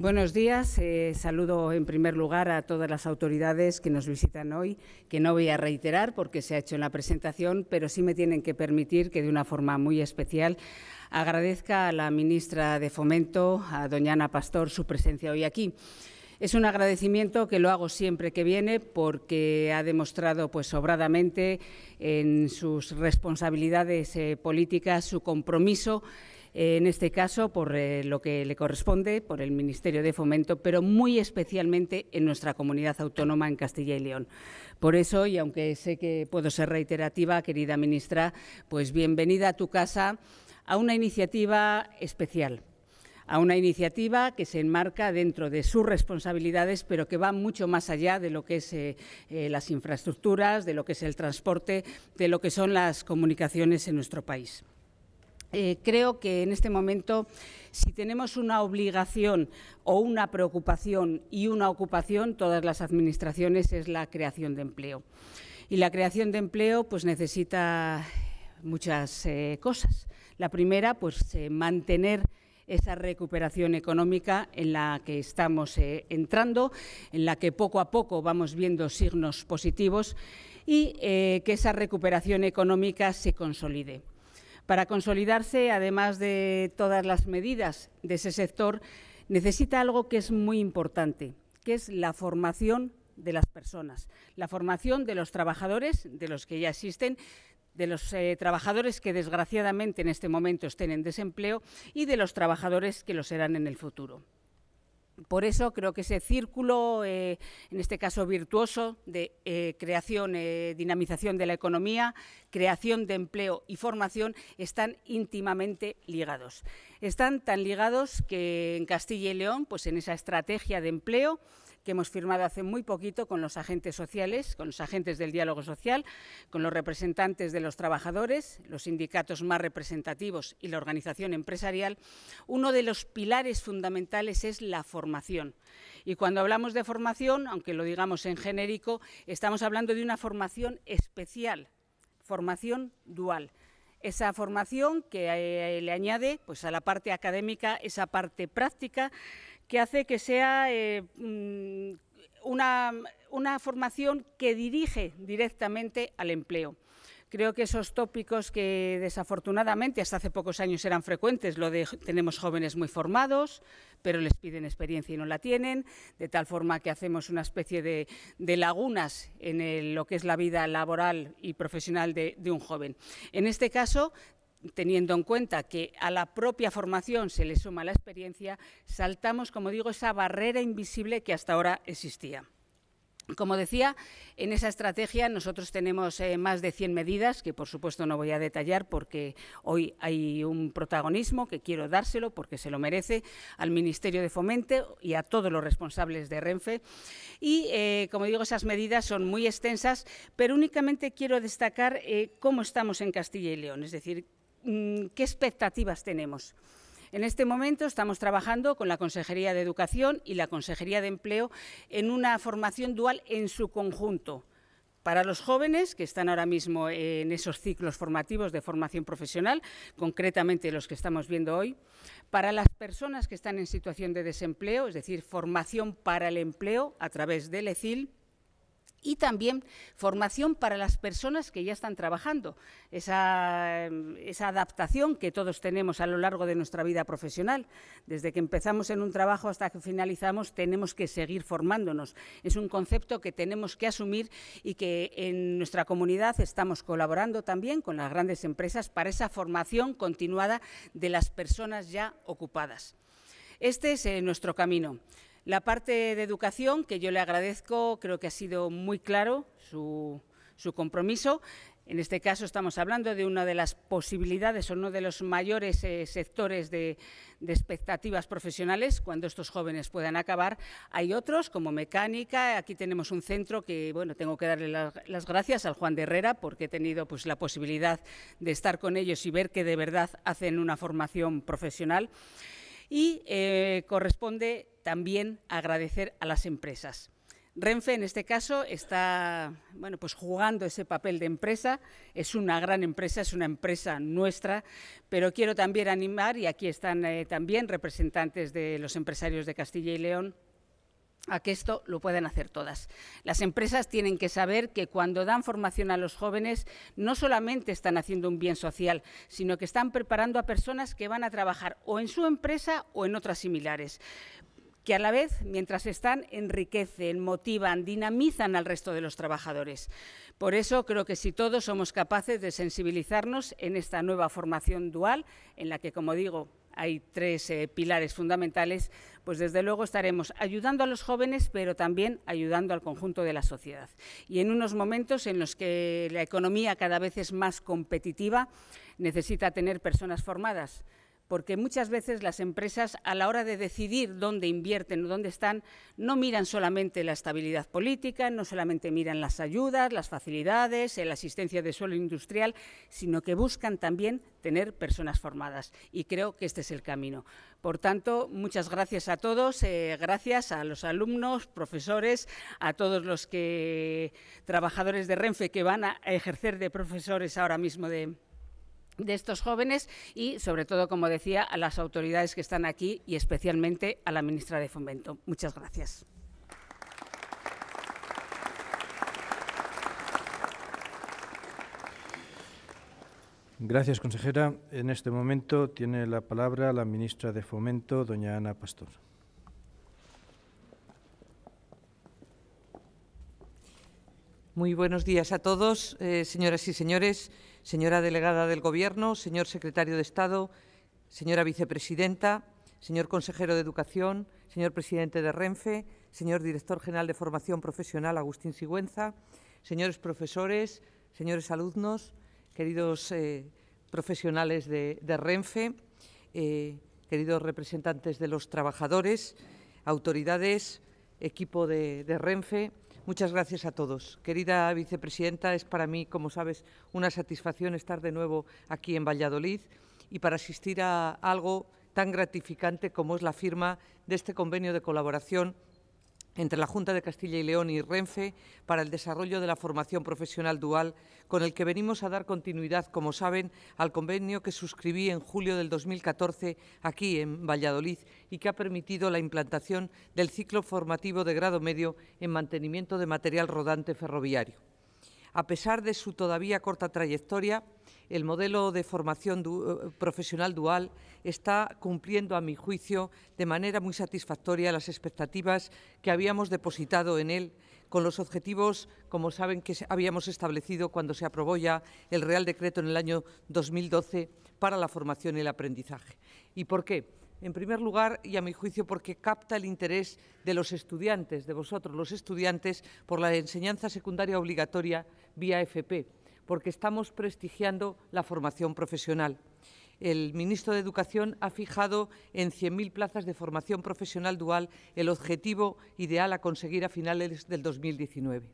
Buenos días. Eh, saludo en primer lugar a todas las autoridades que nos visitan hoy, que no voy a reiterar porque se ha hecho en la presentación, pero sí me tienen que permitir que de una forma muy especial agradezca a la ministra de Fomento, a doña Ana Pastor, su presencia hoy aquí. Es un agradecimiento que lo hago siempre que viene porque ha demostrado pues sobradamente en sus responsabilidades eh, políticas su compromiso eh, en este caso por eh, lo que le corresponde, por el Ministerio de Fomento, pero muy especialmente en nuestra comunidad autónoma en Castilla y León. Por eso, y aunque sé que puedo ser reiterativa, querida ministra, pues bienvenida a tu casa a una iniciativa especial a una iniciativa que se enmarca dentro de sus responsabilidades, pero que va mucho más allá de lo que es eh, las infraestructuras, de lo que es el transporte, de lo que son las comunicaciones en nuestro país. Eh, creo que en este momento, si tenemos una obligación o una preocupación y una ocupación, todas las administraciones, es la creación de empleo. Y la creación de empleo pues, necesita muchas eh, cosas. La primera, pues eh, mantener esa recuperación económica en la que estamos entrando, en la que poco a poco vamos viendo signos positivos y que esa recuperación económica se consolide. Para consolidarse, además de todas las medidas de ese sector, necesita algo que es muy importante, que es la formación de las personas, la formación de los trabajadores, de los que ya existen, de los eh, trabajadores que desgraciadamente en este momento estén en desempleo y de los trabajadores que lo serán en el futuro. Por eso creo que ese círculo, eh, en este caso virtuoso, de eh, creación, eh, dinamización de la economía, creación de empleo y formación están íntimamente ligados. Están tan ligados que en Castilla y León, pues en esa estrategia de empleo, que hemos firmado hace muy poquito con los agentes sociales, con los agentes del diálogo social, con los representantes de los trabajadores, los sindicatos más representativos y la organización empresarial, uno de los pilares fundamentales es la formación. Y cuando hablamos de formación, aunque lo digamos en genérico, estamos hablando de una formación especial, formación dual esa formación que eh, le añade pues a la parte académica esa parte práctica que hace que sea eh, mm, una, formación que dirige directamente al empleo. Creo que esos tópicos que desafortunadamente hasta hace pocos años eran frecuentes, lo de tenemos jóvenes muy formados, pero les piden experiencia y no la tienen, de tal forma que hacemos una especie de, lagunas en lo que es la vida laboral y profesional de, de, un joven. En este caso, teniendo en cuenta que a la propia formación se le suma la experiencia, saltamos, como digo, esa barrera invisible que hasta ahora existía. Como decía, en esa estrategia nosotros tenemos eh, más de 100 medidas, que por supuesto no voy a detallar porque hoy hay un protagonismo que quiero dárselo porque se lo merece al Ministerio de Fomente y a todos los responsables de Renfe. Y eh, como digo, esas medidas son muy extensas, pero únicamente quiero destacar eh, cómo estamos en Castilla y León, es decir, Mm, qué expectativas tenemos. En este momento estamos trabajando con la Consejería de Educación y la Consejería de Empleo en una formación dual en su conjunto. Para los jóvenes que están ahora mismo en esos ciclos formativos de formación profesional, concretamente los que estamos viendo hoy, para las personas que están en situación de desempleo, es decir, formación para el empleo a través del ECIL, y también formación para las personas que ya están trabajando, esa, adaptación que todos tenemos a lo largo de nuestra vida profesional. Desde que empezamos en un trabajo hasta que finalizamos tenemos que seguir formándonos. Es un concepto que tenemos que asumir y que en nuestra comunidad estamos colaborando también con las grandes empresas para esa formación continuada de las personas ya ocupadas. Este es eh, nuestro camino. La parte de educación, que yo le agradezco, creo que ha sido muy claro su, compromiso. En este caso estamos hablando de una de las posibilidades o uno de los mayores eh, sectores de, expectativas profesionales cuando estos jóvenes puedan acabar. Hay otros como mecánica, aquí tenemos un centro que, bueno, tengo que darle las gracias al Juan de Herrera porque he tenido pues, la posibilidad de estar con ellos y ver que de verdad hacen una formación profesional. Y eh, corresponde también agradecer a las empresas. Renfe en este caso está bueno, pues jugando ese papel de empresa, es una gran empresa, es una empresa nuestra, pero quiero también animar, y aquí están eh, también representantes de los empresarios de Castilla y León, a que esto lo puedan hacer todas. Las empresas tienen que saber que cuando dan formación a los jóvenes no solamente están haciendo un bien social, sino que están preparando a personas que van a trabajar o en su empresa o en otras similares que a la vez, mientras están, enriquecen, motivan, dinamizan al resto de los trabajadores. Por eso creo que si todos somos capaces de sensibilizarnos en esta nueva formación dual, en la que, como digo, hay tres eh, pilares fundamentales, pues desde luego estaremos ayudando a los jóvenes, pero también ayudando al conjunto de la sociedad. Y en unos momentos en los que la economía cada vez es más competitiva, necesita tener personas formadas porque muchas veces las empresas a la hora de decidir dónde invierten o dónde están, no miran solamente la estabilidad política, no solamente miran las ayudas, las facilidades, eh, la asistencia de suelo industrial, sino que buscan también tener personas formadas. Y creo que este es el camino. Por tanto, muchas gracias a todos, eh, gracias a los alumnos, profesores, a todos los que, trabajadores de Renfe que van a ejercer de profesores ahora mismo de de estos jóvenes y, sobre todo, como decía, a las autoridades que están aquí y especialmente a la ministra de Fomento. Muchas gracias. Gracias, consejera. En este momento tiene la palabra la ministra de Fomento, doña Ana Pastor. Muy buenos días a todos, eh, señoras y señores señora delegada del Gobierno, señor secretario de Estado, señora vicepresidenta, señor consejero de Educación, señor presidente de Renfe, señor director general de Formación Profesional, Agustín Sigüenza, señores profesores, señores alumnos, queridos eh, profesionales de, Renfe, eh, queridos representantes de los trabajadores, autoridades, equipo de Renfe, Muchas gracias a todos. Querida vicepresidenta, es para mí, como sabes, una satisfacción estar de nuevo aquí en Valladolid y para asistir a algo tan gratificante como es la firma de este convenio de colaboración entre la Junta de Castilla y León y Renfe para el desarrollo de la formación profesional dual, con el que venimos a dar continuidad, como saben, al convenio que suscribí en julio del 2014 aquí en Valladolid y que ha permitido la implantación del ciclo formativo de grado medio en mantenimiento de material rodante ferroviario. A pesar de su todavía corta trayectoria, el modelo de formación eh, profesional dual está cumpliendo, a mi juicio, de manera muy satisfactoria las expectativas que habíamos depositado en él con los objetivos, como saben, que habíamos establecido cuando se aprobó ya el Real Decreto en el año 2012 para la formación y el aprendizaje. ¿Y por qué? En primer lugar, y a mi juicio, porque capta el interés de los estudiantes, de vosotros los estudiantes, por la enseñanza secundaria obligatoria vía FP porque estamos prestigiando la formación profesional. El ministro de Educación ha fijado en 100.000 plazas de formación profesional dual el objetivo ideal a conseguir a finales del 2019.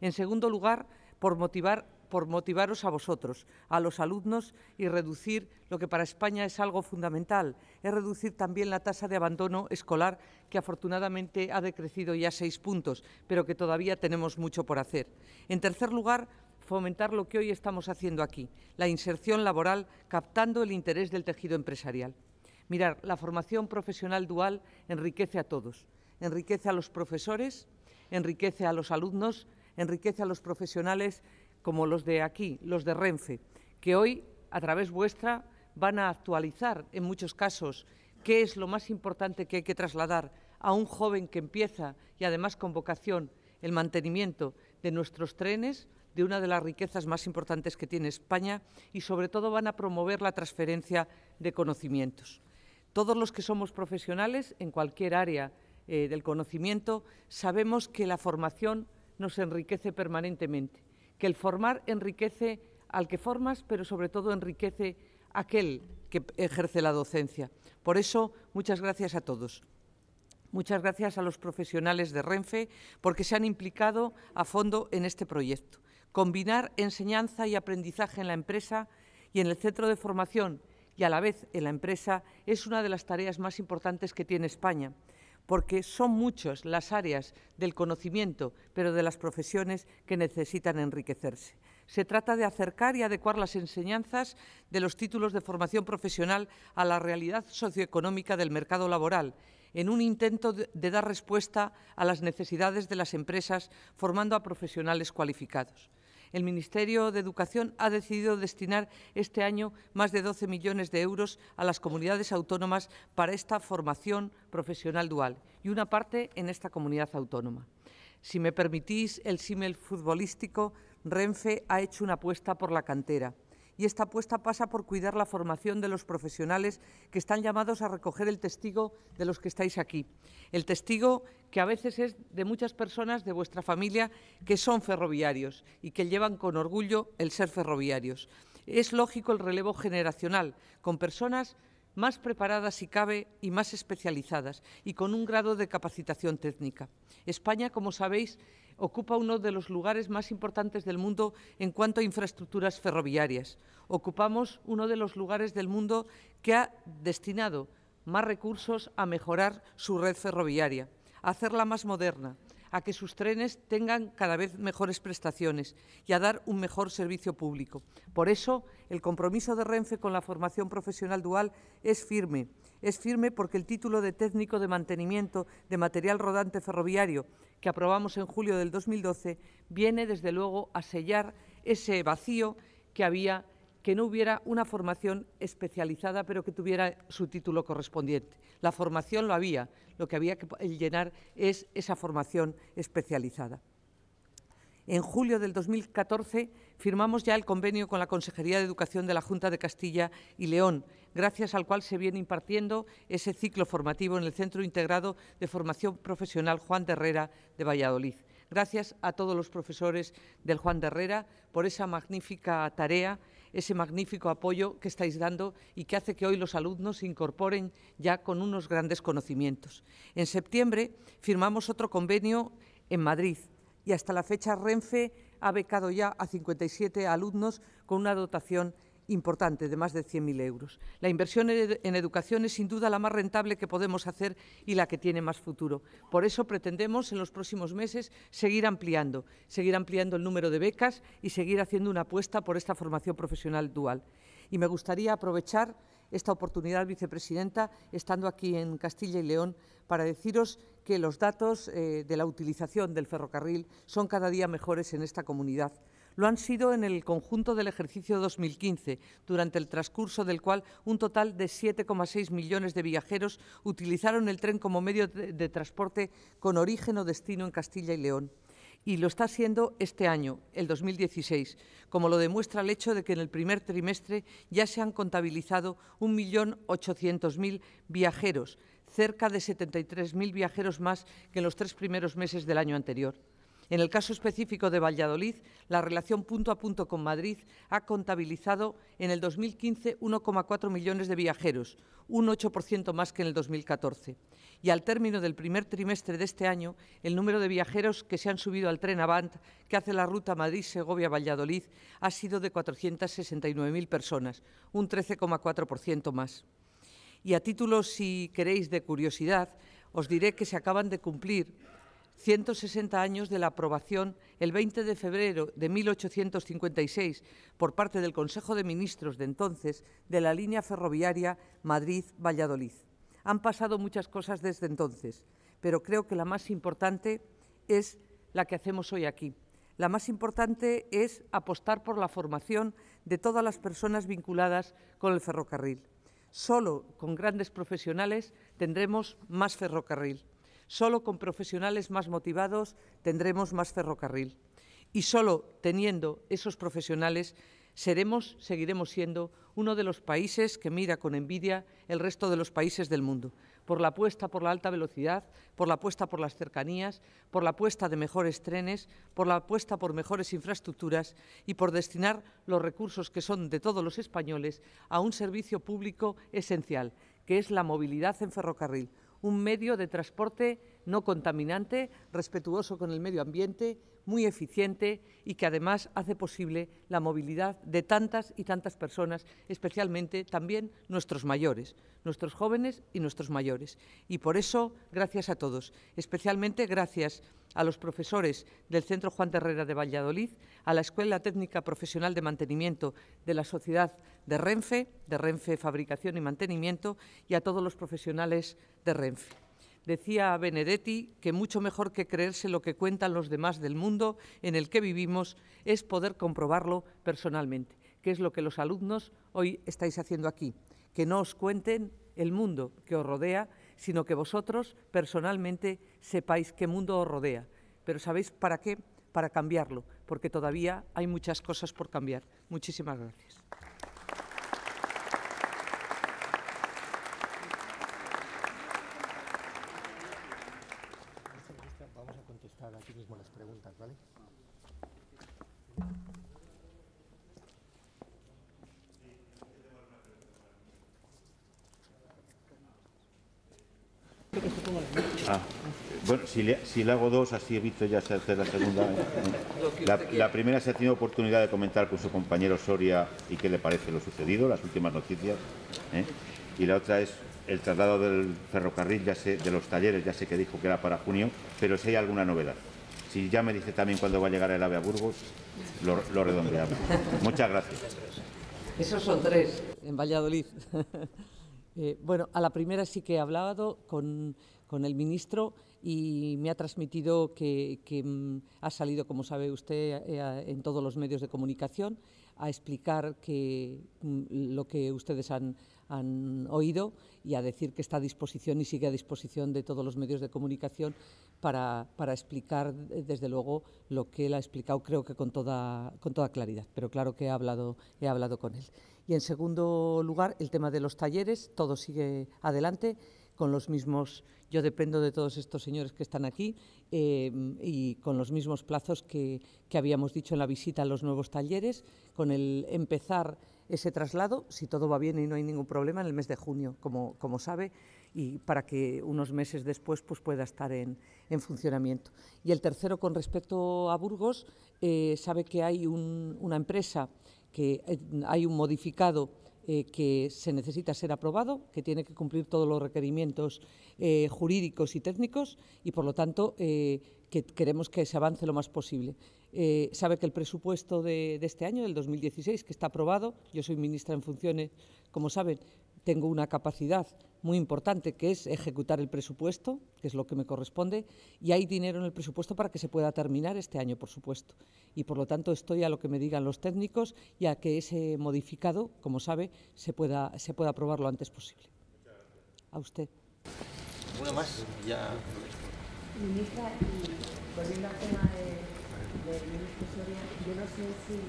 En segundo lugar, por motivar por motivaros a vosotros, a los alumnos y reducir lo que para España es algo fundamental, es reducir también la tasa de abandono escolar que afortunadamente ha decrecido ya seis puntos, pero que todavía tenemos mucho por hacer. En tercer lugar, fomentar lo que hoy estamos haciendo aquí, la inserción laboral captando el interés del tejido empresarial. Mirar, la formación profesional dual enriquece a todos, enriquece a los profesores, enriquece a los alumnos, enriquece a los profesionales como los de aquí, los de Renfe, que hoy, a través vuestra, van a actualizar en muchos casos qué es lo más importante que hay que trasladar a un joven que empieza y además con vocación el mantenimiento de nuestros trenes de una de las riquezas más importantes que tiene España y sobre todo van a promover la transferencia de conocimientos. Todos los que somos profesionales en cualquier área eh, del conocimiento sabemos que la formación nos enriquece permanentemente, que el formar enriquece al que formas, pero sobre todo enriquece a aquel que ejerce la docencia. Por eso, muchas gracias a todos. Muchas gracias a los profesionales de Renfe porque se han implicado a fondo en este proyecto combinar enseñanza y aprendizaje en la empresa y en el centro de formación y a la vez en la empresa es una de las tareas más importantes que tiene España, porque son muchas las áreas del conocimiento, pero de las profesiones que necesitan enriquecerse. Se trata de acercar y adecuar las enseñanzas de los títulos de formación profesional a la realidad socioeconómica del mercado laboral en un intento de dar respuesta a las necesidades de las empresas formando a profesionales cualificados. El Ministerio de Educación ha decidido destinar este año más de 12 millones de euros a las comunidades autónomas para esta formación profesional dual y una parte en esta comunidad autónoma. Si me permitís el símil futbolístico, Renfe ha hecho una apuesta por la cantera y esta apuesta pasa por cuidar la formación de los profesionales que están llamados a recoger el testigo de los que estáis aquí. El testigo que a veces es de muchas personas de vuestra familia que son ferroviarios y que llevan con orgullo el ser ferroviarios. Es lógico el relevo generacional, con personas más preparadas si cabe y más especializadas y con un grado de capacitación técnica. España, como sabéis, ocupa uno de los lugares más importantes del mundo en cuanto a infraestructuras ferroviarias. Ocupamos uno de los lugares del mundo que ha destinado más recursos a mejorar su red ferroviaria, a hacerla más moderna, a que sus trenes tengan cada vez mejores prestaciones y a dar un mejor servicio público. Por eso, el compromiso de Renfe con la formación profesional dual es firme. Es firme porque el título de técnico de mantenimiento de material rodante ferroviario que aprobamos en julio del 2012 viene, desde luego, a sellar ese vacío que había que no hubiera una formación especializada, pero que tuviera su título correspondiente. La formación lo había, lo que había que llenar es esa formación especializada. En julio del 2014 firmamos ya el convenio con la Consejería de Educación de la Junta de Castilla y León, gracias al cual se viene impartiendo ese ciclo formativo en el Centro Integrado de Formación Profesional Juan de Herrera de Valladolid. Gracias a todos los profesores del Juan de Herrera por esa magnífica tarea ese magnífico apoyo que estáis dando y que hace que hoy los alumnos se incorporen ya con unos grandes conocimientos. En septiembre firmamos otro convenio en Madrid y hasta la fecha Renfe ha becado ya a 57 alumnos con una dotación importante de más de 100.000 euros. La inversión en educación es sin duda la más rentable que podemos hacer y la que tiene más futuro. Por eso pretendemos en los próximos meses seguir ampliando, seguir ampliando el número de becas y seguir haciendo una apuesta por esta formación profesional dual. Y me gustaría aprovechar esta oportunidad, vicepresidenta, estando aquí en Castilla y León, para deciros que los datos eh, de la utilización del ferrocarril son cada día mejores en esta comunidad lo han sido en el conjunto del ejercicio 2015, durante el transcurso del cual un total de 7,6 millones de viajeros utilizaron el tren como medio de, transporte con origen o destino en Castilla y León y lo está haciendo este año, el 2016, como lo demuestra el hecho de que en el primer trimestre ya se han contabilizado 1.800.000 viajeros, cerca de 73.000 viajeros más que en los tres primeros meses del año anterior. En el caso específico de Valladolid, la relación punto a punto con Madrid ha contabilizado en el 2015 1,4 millones de viajeros, un 8% más que en el 2014. Y al término del primer trimestre de este año, el número de viajeros que se han subido al tren Avant, que hace la ruta Madrid-Segovia-Valladolid, ha sido de 469.000 personas, un 13,4% más. Y a título, si queréis, de curiosidad, os diré que se acaban de cumplir 160 años de la aprobación el 20 de febrero de 1856 por parte del Consejo de Ministros de entonces de la línea ferroviaria Madrid-Valladolid. Han pasado muchas cosas desde entonces, pero creo que la más importante es la que hacemos hoy aquí. La más importante es apostar por la formación de todas las personas vinculadas con el ferrocarril. Solo con grandes profesionales tendremos más ferrocarril. Solo con profesionales más motivados tendremos más ferrocarril. Y solo teniendo esos profesionales seremos, seguiremos siendo uno de los países que mira con envidia el resto de los países del mundo, por la apuesta por la alta velocidad, por la apuesta por las cercanías, por la apuesta de mejores trenes, por la apuesta por mejores infraestructuras y por destinar los recursos que son de todos los españoles a un servicio público esencial, que es la movilidad en ferrocarril, un medio de transporte no contaminante, respetuoso con el medio ambiente, muy eficiente y que además hace posible la movilidad de tantas y tantas personas, especialmente también nuestros mayores, nuestros jóvenes y nuestros mayores. Y por eso, gracias a todos, especialmente gracias a los profesores del Centro Juan de Herrera de Valladolid, a la Escuela Técnica Profesional de Mantenimiento de la Sociedad de Renfe, de Renfe Fabricación y Mantenimiento, y a todos los profesionales de Renfe. Decía Benedetti que mucho mejor que creerse lo que cuentan los demás del mundo en el que vivimos es poder comprobarlo personalmente, que es lo que los alumnos hoy estáis haciendo aquí, que no os cuenten el mundo que os rodea sino que vosotros personalmente sepáis qué mundo os rodea. Pero ¿sabéis para qué? Para cambiarlo, porque todavía hay muchas cosas por cambiar. Muchísimas gracias. si le, hago dos, así he visto ya hacer la segunda. La, primera se ha tenido oportunidad de comentar con su compañero Soria y qué le parece lo sucedido, las últimas noticias. ¿eh? Y la otra es el traslado del ferrocarril, ya sé, de los talleres, ya sé que dijo que era para junio, pero si hay alguna novedad. Si ya me dice también cuándo va a llegar el ave a Burgos, lo, redondeamos. Muchas gracias. Esos son tres en Valladolid. Eh, bueno, a la primera sí que he hablado con, con el ministro y me ha transmitido que, mm, ha salido, como sabe usted, eh, en todos los medios de comunicación a explicar mm, lo que ustedes han, oído y a decir que está a disposición y sigue a disposición de todos los medios de comunicación para, explicar, eh, desde luego, lo que él ha explicado, creo que con toda, con toda claridad, pero claro que he hablado, he hablado con él. Y en segundo lugar, el tema de los talleres, todo sigue adelante con los mismos, yo dependo de todos estos señores que están aquí eh, y con los mismos plazos que, habíamos dicho en la visita a los nuevos talleres, con el empezar ese traslado, si todo va bien y no hay ningún problema, en el mes de junio, como, como sabe, y para que unos meses después pues, pueda estar en, funcionamiento. Y el tercero, con respecto a Burgos, eh, sabe que hay una empresa que eh, hay un modificado eh, que se necesita ser aprobado, que tiene que cumplir todos los requerimientos eh, jurídicos y técnicos y, por lo tanto, eh, que queremos que se avance lo más posible. sabe que el presupuesto de, de este año, del 2016, que está aprobado, yo soy ministra en funciones, como saben, tengo una capacidad muy importante, que es ejecutar el presupuesto, que es lo que me corresponde, y hay dinero en el presupuesto para que se pueda terminar este año, por supuesto. Y por lo tanto estoy a lo que me digan los técnicos y a que ese modificado, como sabe, se pueda, se pueda aprobar lo antes posible. A usted. más, pues, del ministro Soria, yo no sé si usted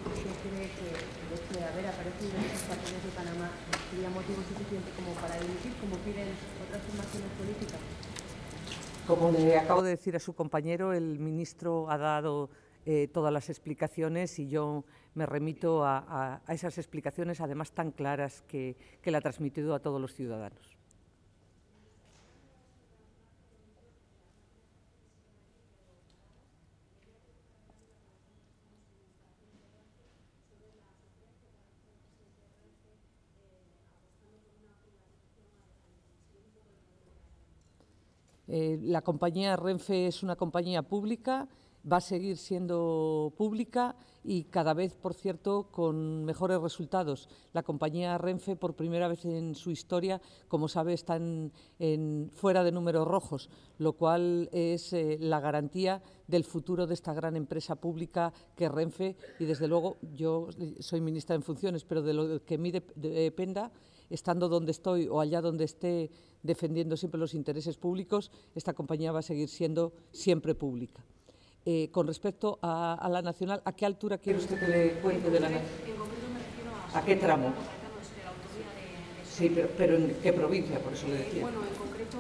cree que de haber aparecido en estos partidos de Panamá sería motivo suficiente como para dirigir, como piden otras formaciones políticas. Como le acabo de decir a su compañero, el ministro ha dado eh, todas las explicaciones y yo me remito a, a, esas explicaciones, además tan claras, que, que le ha transmitido a todos los ciudadanos. Eh, la compañía Renfe es una compañía pública, va a seguir siendo pública y cada vez, por cierto, con mejores resultados. La compañía Renfe, por primera vez en su historia, como sabe, está en, fuera de números rojos, lo cual es eh, la garantía del futuro de esta gran empresa pública que Renfe. Y desde luego, yo soy ministra en funciones, pero de lo que a mí dependa estando donde estoy o allá donde esté defendiendo siempre los intereses públicos, esta compañía va a seguir siendo siempre pública. Eh, con respecto a, la nacional, ¿a qué altura quiere usted que le cuente de la nacional? ¿A qué tramo? Sí, pero, ¿en qué provincia? Por eso le eh, decía. Bueno, en concreto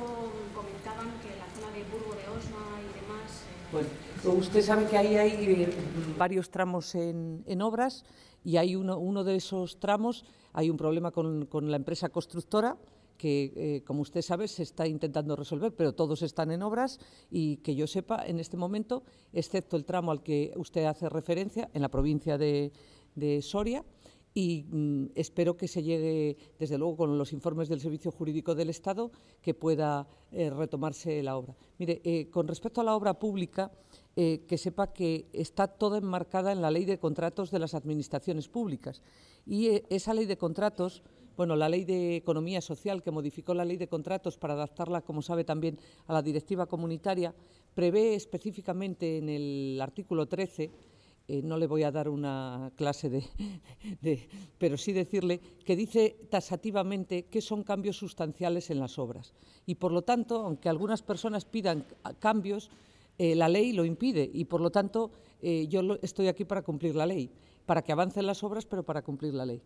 comentaban que la zona de Burgo de Osma y demás. Eh, bueno, usted sabe que ahí hay varios tramos en, obras y hay uno de esos tramos hay un problema con, la empresa constructora que, eh, como usted sabe, se está intentando resolver, pero todos están en obras y que yo sepa, en este momento, excepto el tramo al que usted hace referencia, en la provincia de, Soria, y mm, espero que se llegue, desde luego, con los informes del Servicio Jurídico del Estado, que pueda eh, retomarse la obra. Mire, eh, con respecto a la obra pública, eh, que sepa que está toda enmarcada en la ley de contratos de las administraciones públicas. Y eh, esa ley de contratos, bueno, la ley de economía social que modificó la ley de contratos para adaptarla, como sabe también, a la directiva comunitaria, prevé específicamente en el artículo 13 eh, no le voy a dar una clase de, pero sí decirle que dice tasativamente qué son cambios sustanciales en las obras. Y por lo tanto, aunque algunas personas pidan cambios, eh, la ley lo impide y por lo tanto eh, yo estoy aquí para cumplir la ley, para que avancen las obras, pero para cumplir la ley.